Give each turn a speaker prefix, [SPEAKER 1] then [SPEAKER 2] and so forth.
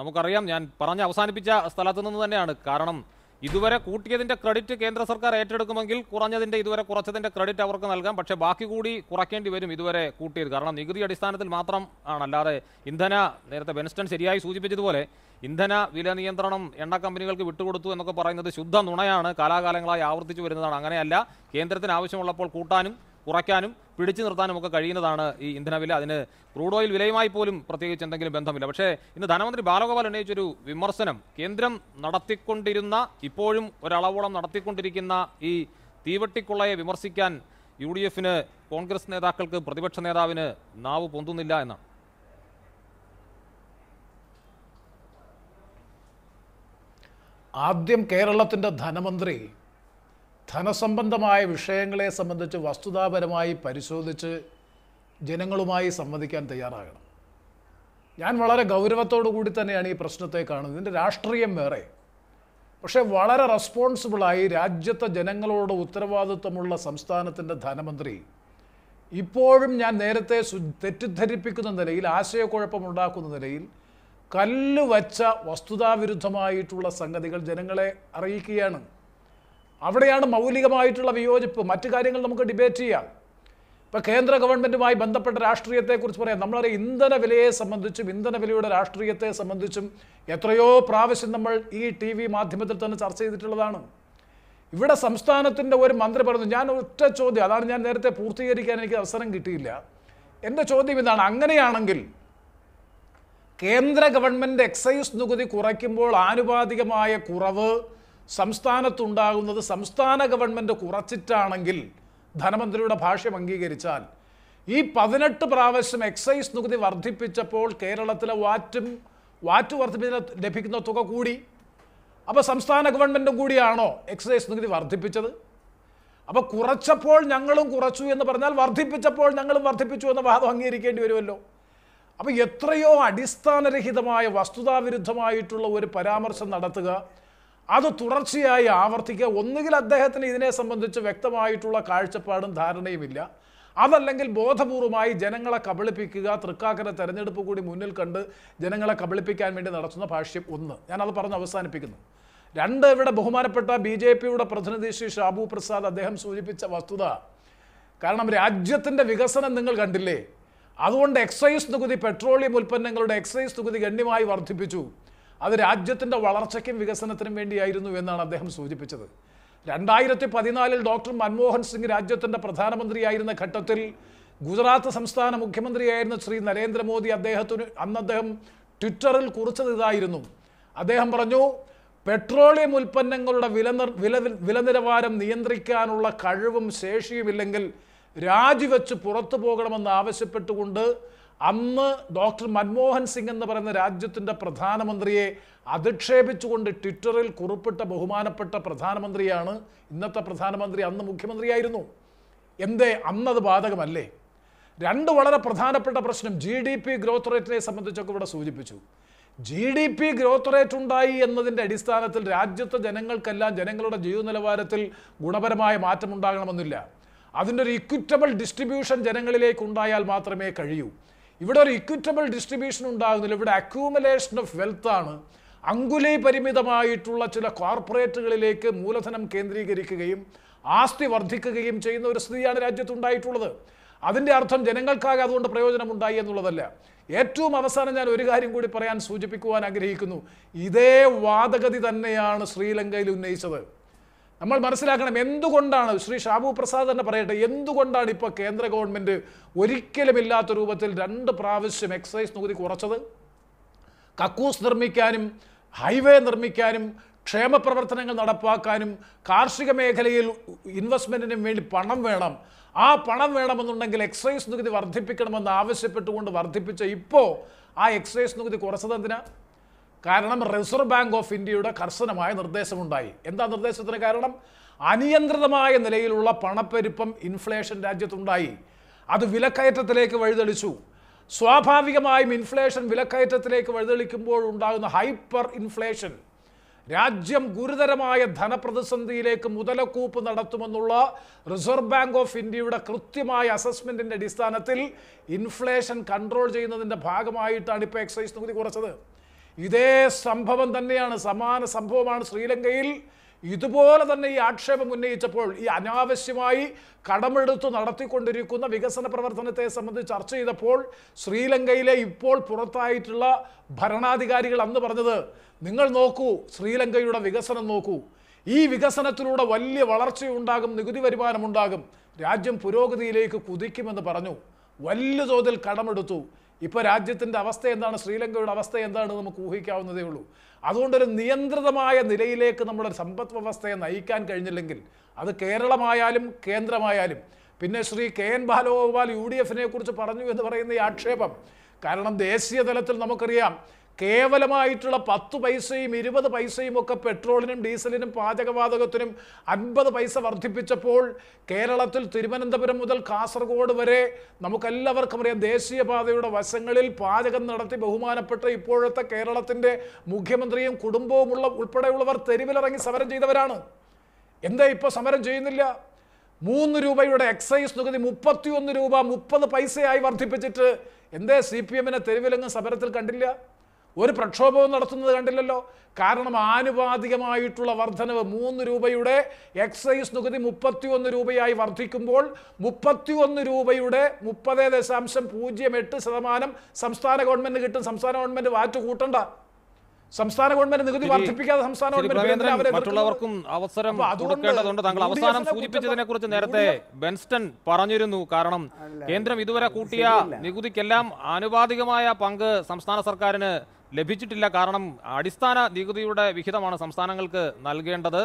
[SPEAKER 1] നമുക്കറിയാം ഞാൻ പറഞ്ഞ് അവസാനിപ്പിച്ച സ്ഥലത്തു നിന്ന് തന്നെയാണ് കാരണം ഇതുവരെ കൂട്ടിയതിന്റെ ക്രെഡിറ്റ് കേന്ദ്ര സർക്കാർ ഏറ്റെടുക്കുമെങ്കിൽ കുറഞ്ഞതിന്റെ ഇതുവരെ കുറച്ചതിന്റെ ക്രെഡിറ്റ് അവർക്ക് നൽകാം പക്ഷേ ബാക്കി കൂടി കുറയ്ക്കേണ്ടി വരും ഇതുവരെ കൂട്ടിയത് കാരണം നികുതി അടിസ്ഥാനത്തിൽ മാത്രം ആണല്ലാതെ ഇന്ധന നേരത്തെ ബെൻസ്റ്റൺ ശരിയായി സൂചിപ്പിച്ചതുപോലെ ഇന്ധന വില നിയന്ത്രണം എണ്ണ കമ്പനികൾക്ക് വിട്ടുകൊടുത്തു എന്നൊക്കെ പറയുന്നത് ശുദ്ധ നുണയാണ് കാലാകാലങ്ങളായി ആവർത്തിച്ചു വരുന്നതാണ് അങ്ങനെയല്ല കേന്ദ്രത്തിന് ആവശ്യമുള്ളപ്പോൾ കൂട്ടാനും കുറയ്ക്കാനും പിടിച്ചു നിർത്താനും ഒക്കെ കഴിയുന്നതാണ് ഈ ഇന്ധനവില അതിന് ക്രൂഡ് ഓയിൽ വിലയുമായി പോലും പ്രത്യേകിച്ച് എന്തെങ്കിലും ബന്ധമില്ല പക്ഷേ ഇന്ന് ധനമന്ത്രി ബാലഗോപാൽ ഉന്നയിച്ചൊരു വിമർശനം കേന്ദ്രം നടത്തിക്കൊണ്ടിരുന്ന ഇപ്പോഴും ഒരളവോളം നടത്തിക്കൊണ്ടിരിക്കുന്ന ഈ തീവട്ടിക്കുള്ളയെ വിമർശിക്കാൻ യു ഡി എഫിന് കോൺഗ്രസ് നേതാക്കൾക്ക് പ്രതിപക്ഷ നേതാവിന് നാവ് പൊന്തുന്നില്ല എന്നാണ്
[SPEAKER 2] ആദ്യം കേരളത്തിൻ്റെ ധനമന്ത്രി ധനസംബന്ധമായ വിഷയങ്ങളെ സംബന്ധിച്ച് വസ്തുതാപരമായി പരിശോധിച്ച് ജനങ്ങളുമായി സംവദിക്കാൻ തയ്യാറാകണം ഞാൻ വളരെ ഗൗരവത്തോടു കൂടി തന്നെയാണ് ഈ പ്രശ്നത്തെ കാണുന്നത് ഇതിൻ്റെ രാഷ്ട്രീയം വേറെ പക്ഷേ വളരെ റെസ്പോൺസിബിളായി രാജ്യത്തെ ജനങ്ങളോട് ഉത്തരവാദിത്വമുള്ള സംസ്ഥാനത്തിൻ്റെ ധനമന്ത്രി ഇപ്പോഴും ഞാൻ നേരത്തെ തെറ്റിദ്ധരിപ്പിക്കുന്ന നിലയിൽ ആശയക്കുഴപ്പമുണ്ടാക്കുന്ന നിലയിൽ കല്ലുവച്ച വസ്തുതാവിരുദ്ധമായിട്ടുള്ള സംഗതികൾ ജനങ്ങളെ അറിയിക്കുകയാണ് അവിടെയാണ് മൗലികമായിട്ടുള്ള വിയോജിപ്പ് മറ്റു കാര്യങ്ങൾ നമുക്ക് ഡിബേറ്റ് ചെയ്യാം ഇപ്പോൾ കേന്ദ്ര ഗവൺമെൻറ്റുമായി ബന്ധപ്പെട്ട രാഷ്ട്രീയത്തെക്കുറിച്ച് പറയാം നമ്മളറിയാം ഇന്ധന വിലയെ സംബന്ധിച്ചും ഇന്ധന വിലയുടെ രാഷ്ട്രീയത്തെ സംബന്ധിച്ചും എത്രയോ പ്രാവശ്യം നമ്മൾ ഈ ടി വി മാധ്യമത്തിൽ തന്നെ ചർച്ച ചെയ്തിട്ടുള്ളതാണ് ഇവിടെ സംസ്ഥാനത്തിൻ്റെ ഒരു മന്ത്രി പറഞ്ഞു ഞാൻ ഒറ്റ ചോദ്യം അതാണ് ഞാൻ നേരത്തെ പൂർത്തീകരിക്കാൻ എനിക്ക് അവസരം കിട്ടിയില്ല എൻ്റെ ചോദ്യം ഇതാണ് അങ്ങനെയാണെങ്കിൽ കേന്ദ്ര ഗവൺമെൻറ് എക്സൈസ് നികുതി കുറയ്ക്കുമ്പോൾ ആനുപാതികമായ കുറവ് സംസ്ഥാനത്തുണ്ടാകുന്നത് സംസ്ഥാന ഗവൺമെൻറ് കുറച്ചിട്ടാണെങ്കിൽ ധനമന്ത്രിയുടെ ഭാഷ്യം അംഗീകരിച്ചാൽ ഈ പതിനെട്ട് പ്രാവശ്യം എക്സൈസ് നികുതി വർദ്ധിപ്പിച്ചപ്പോൾ കേരളത്തിലെ വാറ്റും വാറ്റ് വർദ്ധിപ്പിച്ച ലഭിക്കുന്ന തുക കൂടി അപ്പോൾ സംസ്ഥാന ഗവൺമെൻറ്റും കൂടിയാണോ എക്സൈസ് നികുതി വർദ്ധിപ്പിച്ചത് അപ്പോൾ കുറച്ചപ്പോൾ ഞങ്ങളും കുറച്ചു എന്ന് പറഞ്ഞാൽ വർദ്ധിപ്പിച്ചപ്പോൾ ഞങ്ങളും വർദ്ധിപ്പിച്ചു എന്ന വാദം അംഗീകരിക്കേണ്ടി വരുമല്ലോ അപ്പോൾ എത്രയോ അടിസ്ഥാനരഹിതമായ വസ്തുതാവിരുദ്ധമായിട്ടുള്ള ഒരു പരാമർശം നടത്തുക അത് തുടർച്ചയായി ആവർത്തിക്കുക ഒന്നുകിൽ അദ്ദേഹത്തിന് ഇതിനെ സംബന്ധിച്ച് വ്യക്തമായിട്ടുള്ള കാഴ്ചപ്പാടും ധാരണയുമില്ല അതല്ലെങ്കിൽ ബോധപൂർവമായി ജനങ്ങളെ കബളിപ്പിക്കുക തൃക്കാക്കര തെരഞ്ഞെടുപ്പ് കൂടി മുന്നിൽ കണ്ട് ജനങ്ങളെ കബളിപ്പിക്കാൻ വേണ്ടി നടത്തുന്ന ഭാഷ്യം ഒന്ന് ഞാനത് പറഞ്ഞ് അവസാനിപ്പിക്കുന്നു രണ്ട് ഇവിടെ ബഹുമാനപ്പെട്ട ബി ജെ പിയുടെ പ്രതിനിധി ശ്രീ ഷാബു പ്രസാദ് അദ്ദേഹം സൂചിപ്പിച്ച വസ്തുത കാരണം രാജ്യത്തിൻ്റെ വികസനം നിങ്ങൾ കണ്ടില്ലേ അതുകൊണ്ട് എക്സൈസ് നികുതി പെട്രോളിയം ഉൽപ്പന്നങ്ങളുടെ എക്സൈസ് നികുതി ഗണ്യമായി വർദ്ധിപ്പിച്ചു അത് രാജ്യത്തിൻ്റെ വളർച്ചയ്ക്കും വികസനത്തിനും വേണ്ടിയായിരുന്നു എന്നാണ് അദ്ദേഹം സൂചിപ്പിച്ചത് രണ്ടായിരത്തി പതിനാലിൽ ഡോക്ടർ മൻമോഹൻ സിംഗ് രാജ്യത്തിൻ്റെ പ്രധാനമന്ത്രിയായിരുന്ന ഘട്ടത്തിൽ ഗുജറാത്ത് സംസ്ഥാന മുഖ്യമന്ത്രിയായിരുന്ന ശ്രീ നരേന്ദ്രമോദി അദ്ദേഹത്തിന് അന്ന് അദ്ദേഹം ട്വിറ്ററിൽ കുറിച്ചത് ഇതായിരുന്നു അദ്ദേഹം പറഞ്ഞു പെട്രോളിയം ഉൽപ്പന്നങ്ങളുടെ വില വില വില നിലവാരം നിയന്ത്രിക്കാനുള്ള കഴിവും ശേഷിയുമില്ലെങ്കിൽ രാജിവെച്ച് പുറത്തു പോകണമെന്ന് ആവശ്യപ്പെട്ടുകൊണ്ട് അന്ന് ഡോക്ടർ മൻമോഹൻ സിംഗ് എന്ന് പറയുന്ന രാജ്യത്തിൻ്റെ പ്രധാനമന്ത്രിയെ അധിക്ഷേപിച്ചുകൊണ്ട് ട്വിറ്ററിൽ കുറിപ്പിട്ട ബഹുമാനപ്പെട്ട പ്രധാനമന്ത്രിയാണ് ഇന്നത്തെ പ്രധാനമന്ത്രി അന്ന് മുഖ്യമന്ത്രിയായിരുന്നു എന്തേ അന്നത് ബാധകമല്ലേ രണ്ട് വളരെ പ്രധാനപ്പെട്ട പ്രശ്നം ജി ഡി പി ഗ്രോത്ത് റേറ്റിനെ സംബന്ധിച്ചൊക്കെ ഇവിടെ സൂചിപ്പിച്ചു G D P growth rate ഉണ്ടായി എന്നതിൻ്റെ അടിസ്ഥാനത്തിൽ രാജ്യത്തെ ജനങ്ങൾക്കെല്ലാം ജനങ്ങളുടെ നിലവാരത്തിൽ ഗുണപരമായ മാറ്റമുണ്ടാകണമെന്നില്ല അതിൻ്റെ ഒരു ഇക്വിറ്റബിൾ ഡിസ്ട്രിബ്യൂഷൻ ജനങ്ങളിലേക്ക് ഉണ്ടായാൽ മാത്രമേ കഴിയൂ ഇവിടെ ഒരു ഇക്വിറ്റബിൾ ഡിസ്ട്രിബ്യൂഷൻ ഉണ്ടാകുന്നില്ല ഇവിടെ അക്യൂമലേഷൻ ഓഫ് വെൽത്താണ് അങ്കുലൈ പരിമിതമായിട്ടുള്ള ചില കോർപ്പറേറ്റുകളിലേക്ക് മൂലധനം കേന്ദ്രീകരിക്കുകയും ആസ്തി വർദ്ധിക്കുകയും ചെയ്യുന്ന ഒരു സ്ഥിതിയാണ് രാജ്യത്ത് ഉണ്ടായിട്ടുള്ളത് അതിൻ്റെ അർത്ഥം ജനങ്ങൾക്കാകെ അതുകൊണ്ട് പ്രയോജനമുണ്ടായി എന്നുള്ളതല്ല ഏറ്റവും അവസാനം ഞാൻ ഒരു കാര്യം കൂടി പറയാൻ സൂചിപ്പിക്കുവാൻ ആഗ്രഹിക്കുന്നു ഇതേ വാദഗതി തന്നെയാണ് ശ്രീലങ്കയിൽ ഉന്നയിച്ചത് നമ്മൾ മനസ്സിലാക്കണം എന്തുകൊണ്ടാണ് ശ്രീ ഷാബു പ്രസാദ് തന്നെ പറയട്ടെ എന്തുകൊണ്ടാണ് ഇപ്പോൾ കേന്ദ്ര ഗവൺമെൻറ് ഇല്ലാത്ത രൂപത്തിൽ രണ്ട് പ്രാവശ്യം എക്സൈസ് നികുതി കുറച്ചത് കക്കൂസ് നിർമ്മിക്കാനും ഹൈവേ നിർമ്മിക്കാനും ക്ഷേമ പ്രവർത്തനങ്ങൾ നടപ്പാക്കാനും കാർഷിക മേഖലയിൽ ഇൻവെസ്റ്റ്മെൻറ്റിനും വേണ്ടി പണം വേണം ആ പണം വേണമെന്നുണ്ടെങ്കിൽ എക്സൈസ് നികുതി വർദ്ധിപ്പിക്കണമെന്ന് ആവശ്യപ്പെട്ടുകൊണ്ട് വർദ്ധിപ്പിച്ച ഇപ്പോൾ ആ എക്സൈസ് നികുതി കുറച്ചത് എന്തിനാണ് കാരണം റിസർവ് ബാങ്ക് ഓഫ് ഇന്ത്യയുടെ കർശനമായ നിർദ്ദേശമുണ്ടായി എന്താ നിർദ്ദേശത്തിന് കാരണം അനിയന്ത്രിതമായ നിലയിലുള്ള പണപ്പെരുപ്പം ഇൻഫ്ലേഷൻ രാജ്യത്തുണ്ടായി അത് വിലക്കയറ്റത്തിലേക്ക് വഴിതെളിച്ചു സ്വാഭാവികമായും ഇൻഫ്ലേഷൻ വിലക്കയറ്റത്തിലേക്ക് വഴിതെളിക്കുമ്പോൾ ഉണ്ടാകുന്ന ഹൈപ്പർ ഇൻഫ്ലേഷൻ രാജ്യം ഗുരുതരമായ ധനപ്രതിസന്ധിയിലേക്ക് മുതലക്കൂപ്പ് നടത്തുമെന്നുള്ള റിസർവ് ബാങ്ക് ഓഫ് ഇന്ത്യയുടെ കൃത്യമായ അസസ്മെൻറ്റിൻ്റെ അടിസ്ഥാനത്തിൽ ഇൻഫ്ലേഷൻ കൺട്രോൾ ചെയ്യുന്നതിൻ്റെ ഭാഗമായിട്ടാണ് ഇപ്പോൾ എക്സൈസ് നികുതി കുറച്ചത് ഇതേ സംഭവം തന്നെയാണ് സമാന സംഭവമാണ് ശ്രീലങ്കയിൽ ഇതുപോലെ തന്നെ ഈ ആക്ഷേപം ഉന്നയിച്ചപ്പോൾ ഈ അനാവശ്യമായി കടമെടുത്ത് നടത്തിക്കൊണ്ടിരിക്കുന്ന വികസന പ്രവർത്തനത്തെ സംബന്ധിച്ച് ചർച്ച ചെയ്തപ്പോൾ ശ്രീലങ്കയിലെ ഇപ്പോൾ പുറത്തായിട്ടുള്ള ഭരണാധികാരികൾ അന്ന് പറഞ്ഞത് നിങ്ങൾ നോക്കൂ ശ്രീലങ്കയുടെ വികസനം നോക്കൂ ഈ വികസനത്തിലൂടെ വലിയ വളർച്ചയുണ്ടാകും നികുതി വരുമാനമുണ്ടാകും രാജ്യം പുരോഗതിയിലേക്ക് കുതിക്കുമെന്ന് പറഞ്ഞു വലിയ തോതിൽ കടമെടുത്തു ഇപ്പോൾ രാജ്യത്തിൻ്റെ അവസ്ഥ എന്താണ് ശ്രീലങ്കയുടെ അവസ്ഥ എന്താണ് നമുക്ക് ഊഹിക്കാവുന്നതേ ഉള്ളൂ അതുകൊണ്ടൊരു നിയന്ത്രിതമായ നിലയിലേക്ക് നമ്മുടെ സമ്പദ് വ്യവസ്ഥയെ നയിക്കാൻ കഴിഞ്ഞില്ലെങ്കിൽ അത് കേരളമായാലും കേന്ദ്രമായാലും പിന്നെ Shri K N Balagopal U D എഫിനെ കുറിച്ച് പറഞ്ഞു എന്ന് പറയുന്ന ഈ ആക്ഷേപം കാരണം ദേശീയ തലത്തിൽ നമുക്കറിയാം കേവലമായിട്ടുള്ള പത്ത് പൈസയും ഇരുപത് പൈസയും ഒക്കെ പെട്രോളിനും ഡീസലിനും പാചകവാതകത്തിനും അൻപത് പൈസ വർദ്ധിപ്പിച്ചപ്പോൾ കേരളത്തിൽ തിരുവനന്തപുരം മുതൽ കാസർഗോഡ് വരെ നമുക്കെല്ലാവർക്കും അറിയാം ദേശീയപാതയുടെ വശങ്ങളിൽ പാചകം നടത്തി ബഹുമാനപ്പെട്ട ഇപ്പോഴത്തെ കേരളത്തിൻ്റെ മുഖ്യമന്ത്രിയും കുടുംബവുമുള്ള ഉൾപ്പെടെയുള്ളവർ തെരുവിലിറങ്ങി സമരം ചെയ്തവരാണ് എന്താ ഇപ്പോൾ സമരം ചെയ്യുന്നില്ല മൂന്ന് രൂപയുടെ എക്സൈസ് നികുതി മുപ്പത്തിയൊന്ന് രൂപ മുപ്പത് പൈസയായി വർദ്ധിപ്പിച്ചിട്ട് എന്തേ സി പി എമ്മിനെ തെരുവിലങ്ങ് സമരത്തിൽ കണ്ടില്ല ഒരു പ്രക്ഷോഭവും നടത്തുന്നത് കണ്ടില്ലല്ലോ കാരണം ആനുപാതികമായിട്ടുള്ള വർധനവ് മൂന്ന് രൂപയുടെ എക്സൈസ് നികുതി ഒന്ന് രൂപയായി വർദ്ധിക്കുമ്പോൾ ഒന്ന് രൂപയുടെ മുപ്പത് ദശാംശം പൂജ്യം എട്ട് ശതമാനം സംസ്ഥാന ഗവൺമെന്റ് കിട്ടും സംസ്ഥാന ഗവൺമെന്റ് വാറ്റ് കൂട്ടണ്ട സംസ്ഥാന ഗവൺമെന്റ് നികുതി വർദ്ധിപ്പിക്കാതെ സംസ്ഥാന ഗവൺമെന്റ് മറ്റുള്ളവർക്കും
[SPEAKER 1] അവസരം കൊടുക്കേണ്ടതുണ്ട് താങ്കൾ അവസാനം സൂചിപ്പിച്ചതിനെ കുറിച്ച് നേരത്തെ ബെൻസ്റ്റൺ പറഞ്ഞിരുന്നു കാരണം കേന്ദ്രം ഇതുവരെ കൂട്ടിയ നികുതിക്കെല്ലാം ആനുപാതികമായ പങ്ക് സംസ്ഥാന സർക്കാരിന് ലഭിച്ചിട്ടില്ല കാരണം അടിസ്ഥാന നികുതിയുടെ വിഹിതമാണ് സംസ്ഥാനങ്ങൾക്ക് നൽകേണ്ടത്